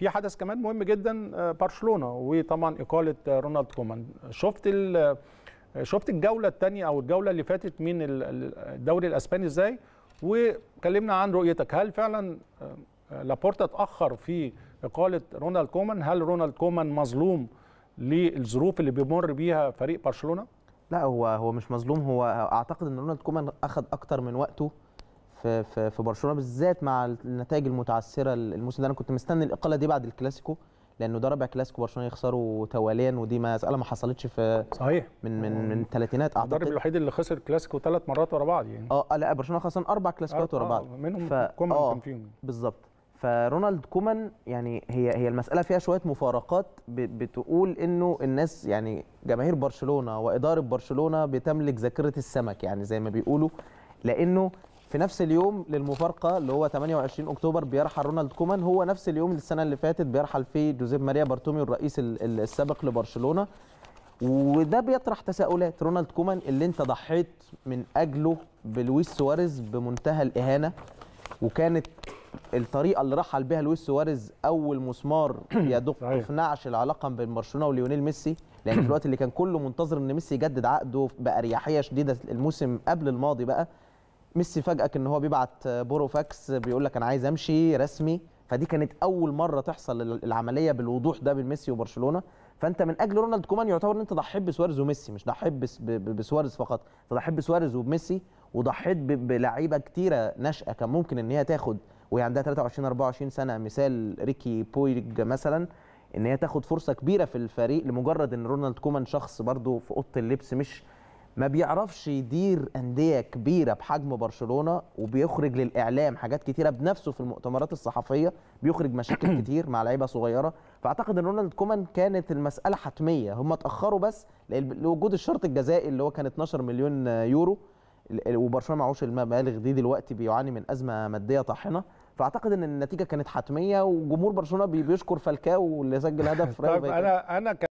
في حدث كمان مهم جدا آه، برشلونه وطبعا اقاله آه، رونالد كومان شفت آه، شفت الجوله الثانيه او الجوله اللي فاتت من الدوري الاسباني ازاي وكلمنا عن رؤيتك هل فعلا لابورتا اتاخر في اقاله رونالد كومان هل رونالد كومان مظلوم للظروف اللي بيمر بيها فريق برشلونه لا هو هو مش مظلوم هو اعتقد ان رونالد كومان اخذ اكتر من وقته في في في برشلونه بالذات مع النتائج المتعثره الموسم ده انا كنت مستني الاقاله دي بعد الكلاسيكو لانه ده رابع كلاسيكو برشلونه يخسره تواليا ودي مساله ما حصلتش في صحيح من من من الثلاثينات اعتقد المدرب الوحيد اللي خسر كلاسيكو ثلاث مرات ورا بعض يعني اه لا برشلونه خسران اربع كلاسيكوات ورا آه، بعض آه، منهم ف... كومان آه، كان فيهم بالظبط فرونالد كومان يعني هي هي المساله فيها شويه مفارقات بتقول انه الناس يعني جماهير برشلونه واداره برشلونه بتملك ذاكره السمك يعني زي ما بيقولوا لانه في نفس اليوم للمفارقه اللي هو 28 اكتوبر بيرحل رونالد كومان هو نفس اليوم السنه اللي فاتت بيرحل فيه جوزيف ماريا بارتوميو الرئيس السابق لبرشلونه وده بيطرح تساؤلات رونالد كومان اللي انت ضحيت من اجله بلويس سواريز بمنتهى الاهانه وكانت الطريقه اللي رحل بيها لويس سواريز اول مسمار يدق في نعش العلاقه بين برشلونه وليونيل ميسي لان في الوقت اللي كان كله منتظر ان ميسي يجدد عقده باريحيه شديده الموسم قبل الماضي بقى ميسي فاجئك ان هو بيبعت بورو فاكس بيقول لك انا عايز امشي رسمي فدي كانت اول مره تحصل العمليه بالوضوح ده بين ميسي وبرشلونه فانت من اجل رونالد كومان يعتبر ان انت ضحيت بسواريز وميسي مش ضحيت بسواريز فقط انت ضحيت بسواريز وبميسي وضحيت بلعيبه كتيره ناشئه كان ممكن ان هي تاخد وهي عندها 23 24 سنه مثال ريكي بويج مثلا ان هي تاخد فرصه كبيره في الفريق لمجرد ان رونالد كومان شخص برده في اوضه اللبس مش ما بيعرفش يدير انديه كبيره بحجم برشلونه وبيخرج للاعلام حاجات كتيره بنفسه في المؤتمرات الصحفيه بيخرج مشاكل كتير مع لعيبه صغيره فاعتقد ان رونالد كومان كانت المساله حتميه هم اتاخروا بس لوجود الشرط الجزائي اللي هو كان 12 مليون يورو وبرشلونه معهوش المبالغ دي دلوقتي بيعاني من ازمه ماديه طاحنه فاعتقد ان النتيجه كانت حتميه وجمهور برشلونه بيشكر فالكاو اللي سجل هدف طيب انا انا